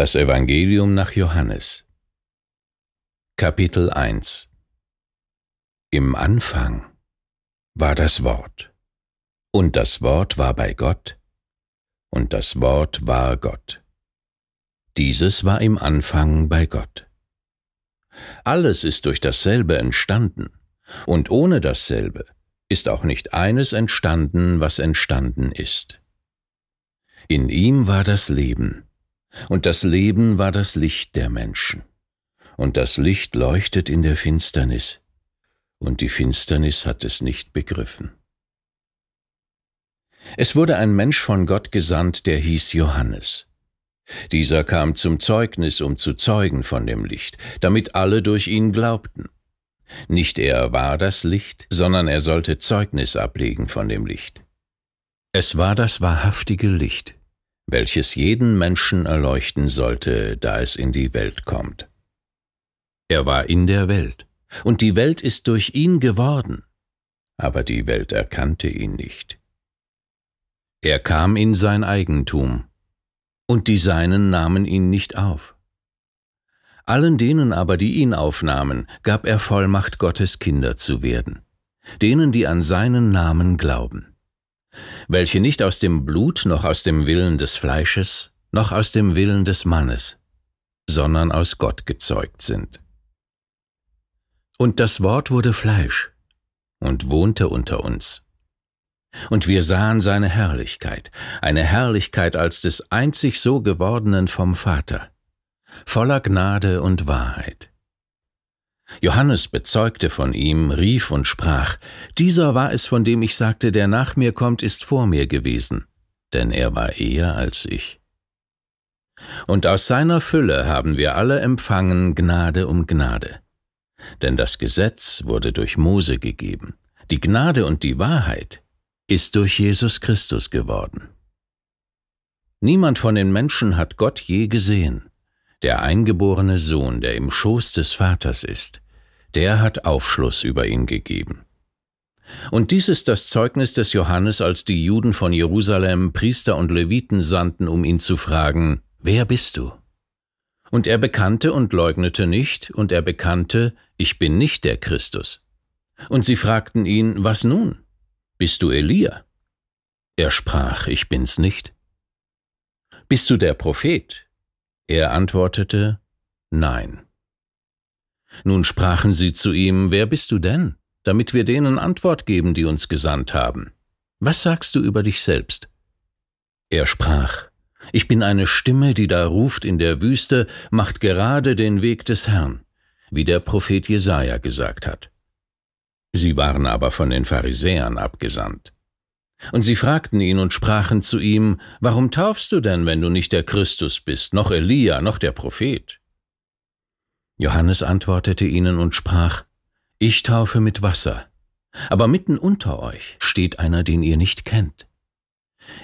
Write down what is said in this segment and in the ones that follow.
Das Evangelium nach Johannes Kapitel 1 Im Anfang war das Wort, und das Wort war bei Gott, und das Wort war Gott. Dieses war im Anfang bei Gott. Alles ist durch dasselbe entstanden, und ohne dasselbe ist auch nicht eines entstanden, was entstanden ist. In ihm war das Leben, und das Leben war das Licht der Menschen. Und das Licht leuchtet in der Finsternis. Und die Finsternis hat es nicht begriffen. Es wurde ein Mensch von Gott gesandt, der hieß Johannes. Dieser kam zum Zeugnis, um zu zeugen von dem Licht, damit alle durch ihn glaubten. Nicht er war das Licht, sondern er sollte Zeugnis ablegen von dem Licht. Es war das wahrhaftige Licht, welches jeden Menschen erleuchten sollte, da es in die Welt kommt. Er war in der Welt, und die Welt ist durch ihn geworden, aber die Welt erkannte ihn nicht. Er kam in sein Eigentum, und die Seinen nahmen ihn nicht auf. Allen denen aber, die ihn aufnahmen, gab er Vollmacht, Gottes Kinder zu werden, denen, die an seinen Namen glauben welche nicht aus dem Blut noch aus dem Willen des Fleisches noch aus dem Willen des Mannes, sondern aus Gott gezeugt sind. Und das Wort wurde Fleisch und wohnte unter uns. Und wir sahen seine Herrlichkeit, eine Herrlichkeit als des einzig so gewordenen vom Vater, voller Gnade und Wahrheit. Johannes bezeugte von ihm, rief und sprach, Dieser war es, von dem ich sagte, der nach mir kommt, ist vor mir gewesen, denn er war eher als ich. Und aus seiner Fülle haben wir alle empfangen Gnade um Gnade. Denn das Gesetz wurde durch Mose gegeben, die Gnade und die Wahrheit ist durch Jesus Christus geworden. Niemand von den Menschen hat Gott je gesehen der eingeborene Sohn, der im Schoß des Vaters ist, der hat Aufschluss über ihn gegeben. Und dies ist das Zeugnis des Johannes, als die Juden von Jerusalem Priester und Leviten sandten, um ihn zu fragen, Wer bist du? Und er bekannte und leugnete nicht, und er bekannte, Ich bin nicht der Christus. Und sie fragten ihn, Was nun? Bist du Elia? Er sprach, Ich bin's nicht. Bist du der Prophet? Er antwortete Nein. Nun sprachen sie zu ihm, Wer bist du denn, damit wir denen Antwort geben, die uns gesandt haben? Was sagst du über dich selbst? Er sprach, Ich bin eine Stimme, die da ruft in der Wüste, macht gerade den Weg des Herrn, wie der Prophet Jesaja gesagt hat. Sie waren aber von den Pharisäern abgesandt. Und sie fragten ihn und sprachen zu ihm, Warum taufst du denn, wenn du nicht der Christus bist, noch Elia, noch der Prophet? Johannes antwortete ihnen und sprach, Ich taufe mit Wasser, aber mitten unter euch steht einer, den ihr nicht kennt.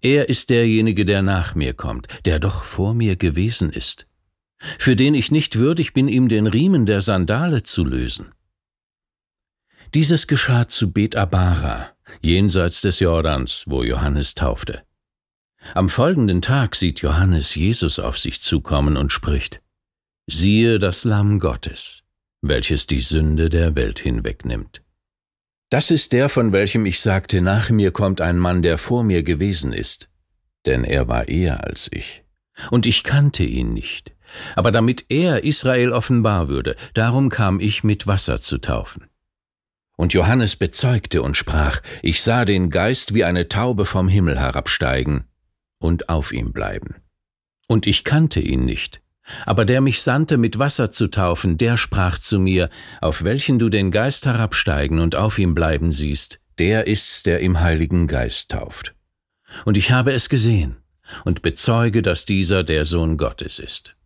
Er ist derjenige, der nach mir kommt, der doch vor mir gewesen ist, für den ich nicht würdig bin, ihm den Riemen der Sandale zu lösen. Dieses geschah zu Bethabara, jenseits des Jordans, wo Johannes taufte. Am folgenden Tag sieht Johannes Jesus auf sich zukommen und spricht, Siehe das Lamm Gottes, welches die Sünde der Welt hinwegnimmt. Das ist der, von welchem ich sagte, nach mir kommt ein Mann, der vor mir gewesen ist, denn er war eher als ich. Und ich kannte ihn nicht. Aber damit er Israel offenbar würde, darum kam ich mit Wasser zu taufen. Und Johannes bezeugte und sprach, ich sah den Geist wie eine Taube vom Himmel herabsteigen und auf ihm bleiben. Und ich kannte ihn nicht, aber der mich sandte, mit Wasser zu taufen, der sprach zu mir, auf welchen du den Geist herabsteigen und auf ihm bleiben siehst, der ist's, der im Heiligen Geist tauft. Und ich habe es gesehen und bezeuge, dass dieser der Sohn Gottes ist.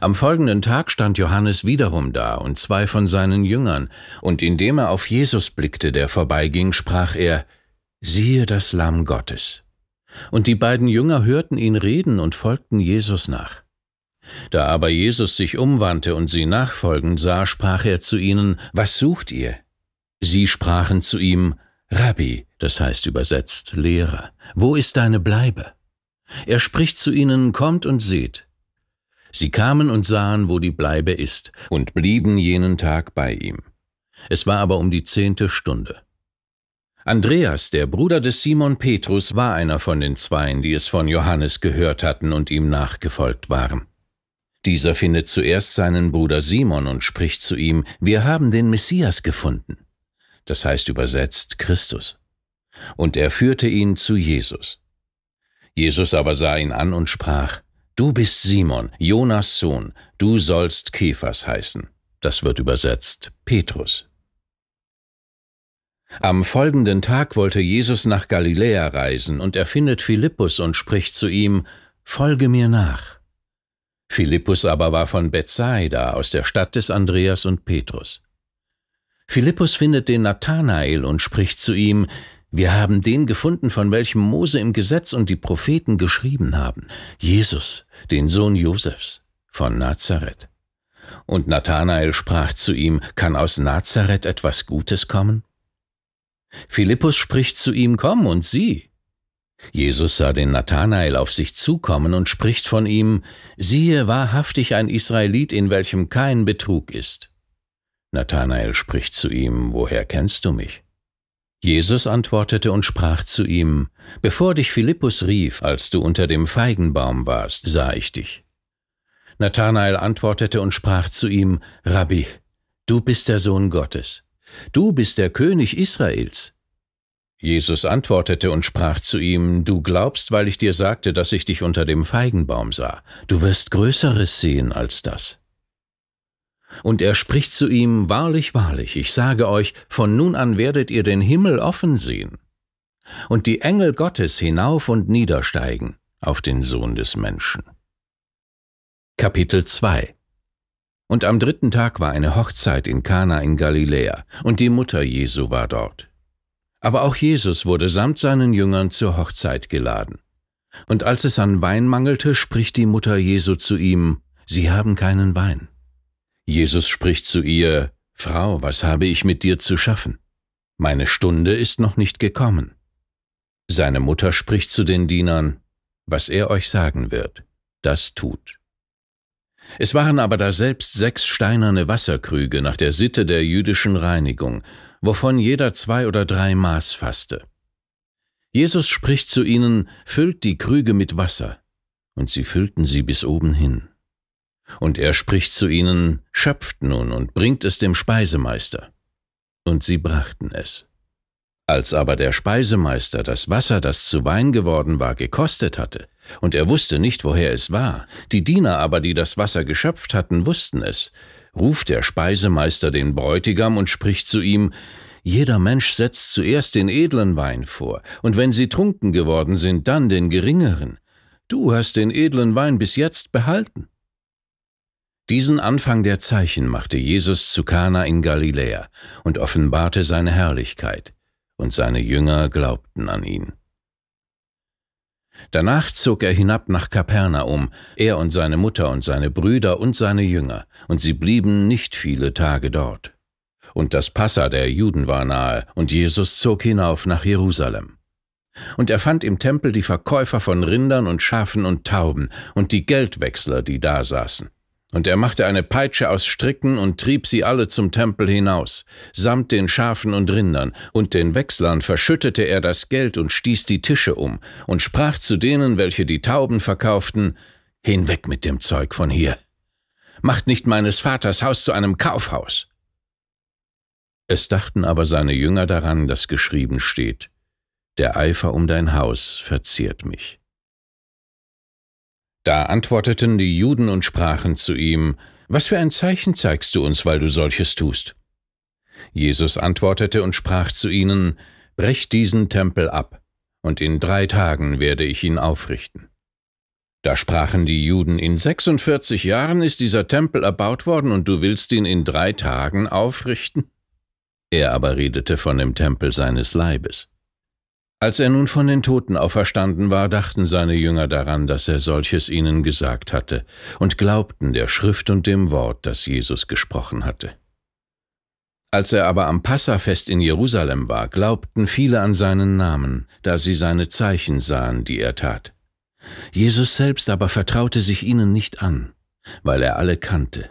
Am folgenden Tag stand Johannes wiederum da und zwei von seinen Jüngern, und indem er auf Jesus blickte, der vorbeiging, sprach er, Siehe das Lamm Gottes. Und die beiden Jünger hörten ihn reden und folgten Jesus nach. Da aber Jesus sich umwandte und sie nachfolgend sah, sprach er zu ihnen, Was sucht ihr? Sie sprachen zu ihm, Rabbi, das heißt übersetzt Lehrer, wo ist deine Bleibe? Er spricht zu ihnen, Kommt und seht. Sie kamen und sahen, wo die Bleibe ist, und blieben jenen Tag bei ihm. Es war aber um die zehnte Stunde. Andreas, der Bruder des Simon Petrus, war einer von den Zweien, die es von Johannes gehört hatten und ihm nachgefolgt waren. Dieser findet zuerst seinen Bruder Simon und spricht zu ihm, wir haben den Messias gefunden. Das heißt übersetzt Christus. Und er führte ihn zu Jesus. Jesus aber sah ihn an und sprach, Du bist Simon, Jonas Sohn, du sollst Kephas heißen. Das wird übersetzt Petrus. Am folgenden Tag wollte Jesus nach Galiläa reisen, und er findet Philippus und spricht zu ihm, Folge mir nach. Philippus aber war von Bethsaida, aus der Stadt des Andreas und Petrus. Philippus findet den Nathanael und spricht zu ihm, wir haben den gefunden, von welchem Mose im Gesetz und die Propheten geschrieben haben, Jesus, den Sohn Josefs von Nazareth. Und Nathanael sprach zu ihm, kann aus Nazareth etwas Gutes kommen? Philippus spricht zu ihm, komm und sieh. Jesus sah den Nathanael auf sich zukommen und spricht von ihm, siehe wahrhaftig ein Israelit, in welchem kein Betrug ist. Nathanael spricht zu ihm, woher kennst du mich? Jesus antwortete und sprach zu ihm, Bevor dich Philippus rief, als du unter dem Feigenbaum warst, sah ich dich. Nathanael antwortete und sprach zu ihm, Rabbi, du bist der Sohn Gottes, du bist der König Israels. Jesus antwortete und sprach zu ihm, Du glaubst, weil ich dir sagte, dass ich dich unter dem Feigenbaum sah, du wirst Größeres sehen als das. Und er spricht zu ihm, Wahrlich, wahrlich, ich sage euch, von nun an werdet ihr den Himmel offen sehen und die Engel Gottes hinauf und niedersteigen auf den Sohn des Menschen. Kapitel 2 Und am dritten Tag war eine Hochzeit in Kana in Galiläa, und die Mutter Jesu war dort. Aber auch Jesus wurde samt seinen Jüngern zur Hochzeit geladen. Und als es an Wein mangelte, spricht die Mutter Jesu zu ihm, Sie haben keinen Wein. Jesus spricht zu ihr, Frau, was habe ich mit dir zu schaffen? Meine Stunde ist noch nicht gekommen. Seine Mutter spricht zu den Dienern, was er euch sagen wird, das tut. Es waren aber da selbst sechs steinerne Wasserkrüge nach der Sitte der jüdischen Reinigung, wovon jeder zwei oder drei Maß fasste. Jesus spricht zu ihnen, füllt die Krüge mit Wasser, und sie füllten sie bis oben hin. Und er spricht zu ihnen, Schöpft nun und bringt es dem Speisemeister. Und sie brachten es. Als aber der Speisemeister das Wasser, das zu Wein geworden war, gekostet hatte, und er wusste nicht, woher es war, die Diener aber, die das Wasser geschöpft hatten, wussten es, ruft der Speisemeister den Bräutigam und spricht zu ihm, jeder Mensch setzt zuerst den edlen Wein vor, und wenn sie trunken geworden sind, dann den geringeren. Du hast den edlen Wein bis jetzt behalten. Diesen Anfang der Zeichen machte Jesus zu Kana in Galiläa und offenbarte seine Herrlichkeit, und seine Jünger glaubten an ihn. Danach zog er hinab nach Kapernaum, er und seine Mutter und seine Brüder und seine Jünger, und sie blieben nicht viele Tage dort. Und das Passa der Juden war nahe, und Jesus zog hinauf nach Jerusalem. Und er fand im Tempel die Verkäufer von Rindern und Schafen und Tauben und die Geldwechsler, die da saßen. Und er machte eine Peitsche aus Stricken und trieb sie alle zum Tempel hinaus, samt den Schafen und Rindern, und den Wechslern verschüttete er das Geld und stieß die Tische um, und sprach zu denen, welche die Tauben verkauften, Hinweg mit dem Zeug von hier. Macht nicht meines Vaters Haus zu einem Kaufhaus. Es dachten aber seine Jünger daran, dass geschrieben steht, Der Eifer um dein Haus verzehrt mich. Da antworteten die Juden und sprachen zu ihm, Was für ein Zeichen zeigst du uns, weil du solches tust? Jesus antwortete und sprach zu ihnen, Brecht diesen Tempel ab, und in drei Tagen werde ich ihn aufrichten. Da sprachen die Juden, in 46 Jahren ist dieser Tempel erbaut worden und du willst ihn in drei Tagen aufrichten? Er aber redete von dem Tempel seines Leibes. Als er nun von den Toten auferstanden war, dachten seine Jünger daran, dass er solches ihnen gesagt hatte, und glaubten der Schrift und dem Wort, das Jesus gesprochen hatte. Als er aber am Passafest in Jerusalem war, glaubten viele an seinen Namen, da sie seine Zeichen sahen, die er tat. Jesus selbst aber vertraute sich ihnen nicht an, weil er alle kannte,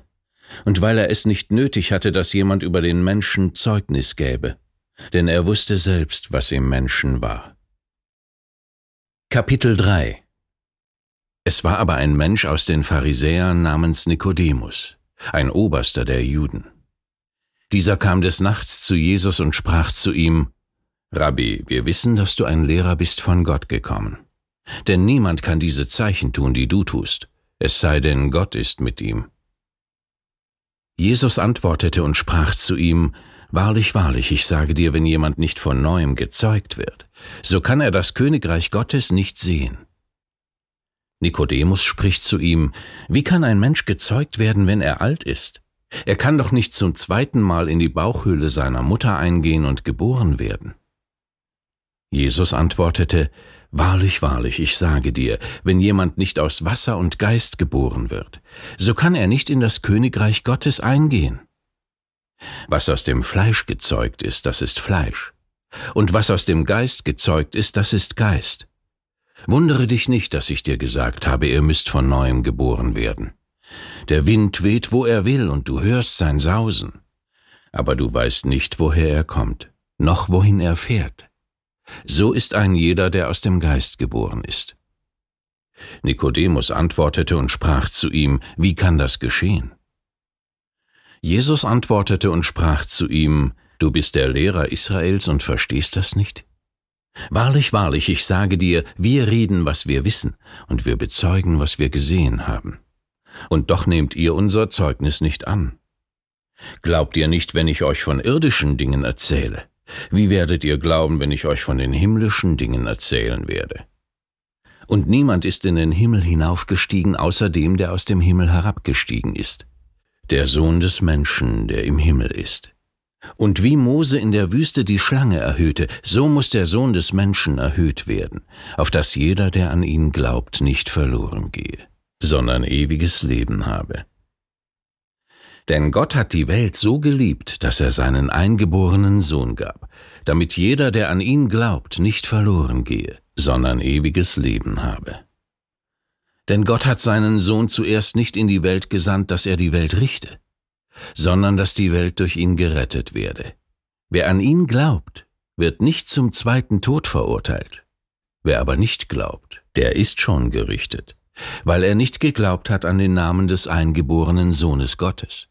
und weil er es nicht nötig hatte, dass jemand über den Menschen Zeugnis gäbe denn er wusste selbst, was im Menschen war. Kapitel 3 Es war aber ein Mensch aus den Pharisäern namens Nikodemus, ein Oberster der Juden. Dieser kam des Nachts zu Jesus und sprach zu ihm, Rabbi, wir wissen, dass du ein Lehrer bist von Gott gekommen. Denn niemand kann diese Zeichen tun, die du tust, es sei denn, Gott ist mit ihm. Jesus antwortete und sprach zu ihm, Wahrlich, wahrlich, ich sage dir, wenn jemand nicht von neuem gezeugt wird, so kann er das Königreich Gottes nicht sehen. Nikodemus spricht zu ihm, wie kann ein Mensch gezeugt werden, wenn er alt ist? Er kann doch nicht zum zweiten Mal in die Bauchhöhle seiner Mutter eingehen und geboren werden. Jesus antwortete, Wahrlich, wahrlich, ich sage dir, wenn jemand nicht aus Wasser und Geist geboren wird, so kann er nicht in das Königreich Gottes eingehen. Was aus dem Fleisch gezeugt ist, das ist Fleisch. Und was aus dem Geist gezeugt ist, das ist Geist. Wundere dich nicht, dass ich dir gesagt habe, ihr müsst von neuem geboren werden. Der Wind weht, wo er will, und du hörst sein Sausen. Aber du weißt nicht, woher er kommt, noch wohin er fährt. So ist ein jeder, der aus dem Geist geboren ist. Nikodemus antwortete und sprach zu ihm, Wie kann das geschehen? Jesus antwortete und sprach zu ihm, Du bist der Lehrer Israels und verstehst das nicht? Wahrlich, wahrlich, ich sage dir, wir reden, was wir wissen, und wir bezeugen, was wir gesehen haben. Und doch nehmt ihr unser Zeugnis nicht an. Glaubt ihr nicht, wenn ich euch von irdischen Dingen erzähle? Wie werdet ihr glauben, wenn ich euch von den himmlischen Dingen erzählen werde? Und niemand ist in den Himmel hinaufgestiegen, außer dem, der aus dem Himmel herabgestiegen ist, der Sohn des Menschen, der im Himmel ist. Und wie Mose in der Wüste die Schlange erhöhte, so muss der Sohn des Menschen erhöht werden, auf dass jeder, der an ihn glaubt, nicht verloren gehe, sondern ewiges Leben habe. Denn Gott hat die Welt so geliebt, dass er seinen eingeborenen Sohn gab, damit jeder, der an ihn glaubt, nicht verloren gehe, sondern ewiges Leben habe. Denn Gott hat seinen Sohn zuerst nicht in die Welt gesandt, dass er die Welt richte, sondern dass die Welt durch ihn gerettet werde. Wer an ihn glaubt, wird nicht zum zweiten Tod verurteilt. Wer aber nicht glaubt, der ist schon gerichtet, weil er nicht geglaubt hat an den Namen des eingeborenen Sohnes Gottes.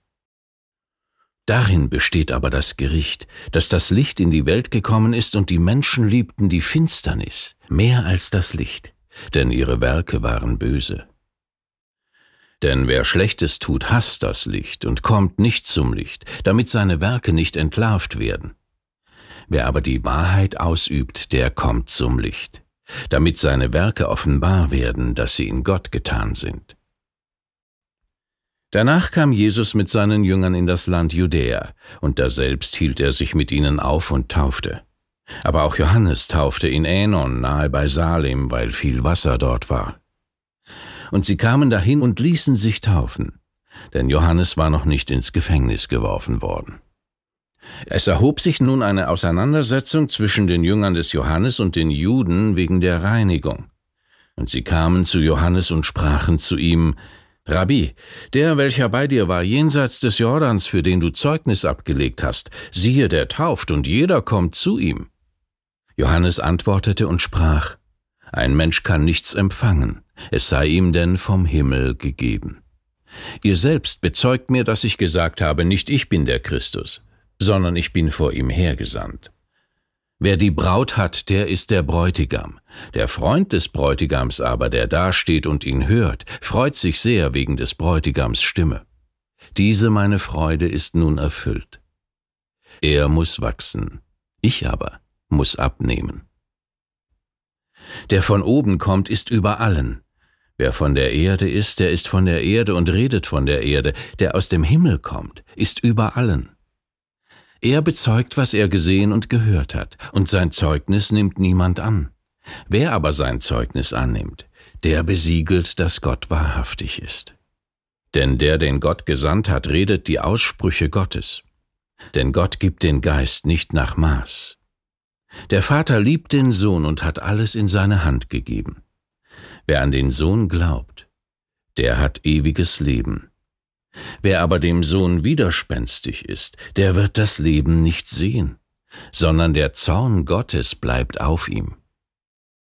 Darin besteht aber das Gericht, dass das Licht in die Welt gekommen ist und die Menschen liebten die Finsternis mehr als das Licht, denn ihre Werke waren böse. Denn wer Schlechtes tut, hasst das Licht und kommt nicht zum Licht, damit seine Werke nicht entlarvt werden. Wer aber die Wahrheit ausübt, der kommt zum Licht, damit seine Werke offenbar werden, dass sie in Gott getan sind. Danach kam Jesus mit seinen Jüngern in das Land Judäa, und daselbst hielt er sich mit ihnen auf und taufte. Aber auch Johannes taufte in Änon nahe bei Salim, weil viel Wasser dort war. Und sie kamen dahin und ließen sich taufen, denn Johannes war noch nicht ins Gefängnis geworfen worden. Es erhob sich nun eine Auseinandersetzung zwischen den Jüngern des Johannes und den Juden wegen der Reinigung. Und sie kamen zu Johannes und sprachen zu ihm, Rabbi, der, welcher bei dir war jenseits des Jordans, für den du Zeugnis abgelegt hast, siehe, der tauft, und jeder kommt zu ihm. Johannes antwortete und sprach, Ein Mensch kann nichts empfangen, es sei ihm denn vom Himmel gegeben. Ihr selbst bezeugt mir, dass ich gesagt habe, nicht ich bin der Christus, sondern ich bin vor ihm hergesandt. Wer die Braut hat, der ist der Bräutigam. Der Freund des Bräutigams aber, der dasteht und ihn hört, freut sich sehr wegen des Bräutigams Stimme. Diese meine Freude ist nun erfüllt. Er muss wachsen, ich aber muss abnehmen. Der von oben kommt, ist über allen. Wer von der Erde ist, der ist von der Erde und redet von der Erde. Der aus dem Himmel kommt, ist über allen. Er bezeugt, was er gesehen und gehört hat, und sein Zeugnis nimmt niemand an. Wer aber sein Zeugnis annimmt, der besiegelt, dass Gott wahrhaftig ist. Denn der, den Gott gesandt hat, redet die Aussprüche Gottes. Denn Gott gibt den Geist nicht nach Maß. Der Vater liebt den Sohn und hat alles in seine Hand gegeben. Wer an den Sohn glaubt, der hat ewiges Leben. Wer aber dem Sohn widerspenstig ist, der wird das Leben nicht sehen, sondern der Zorn Gottes bleibt auf ihm.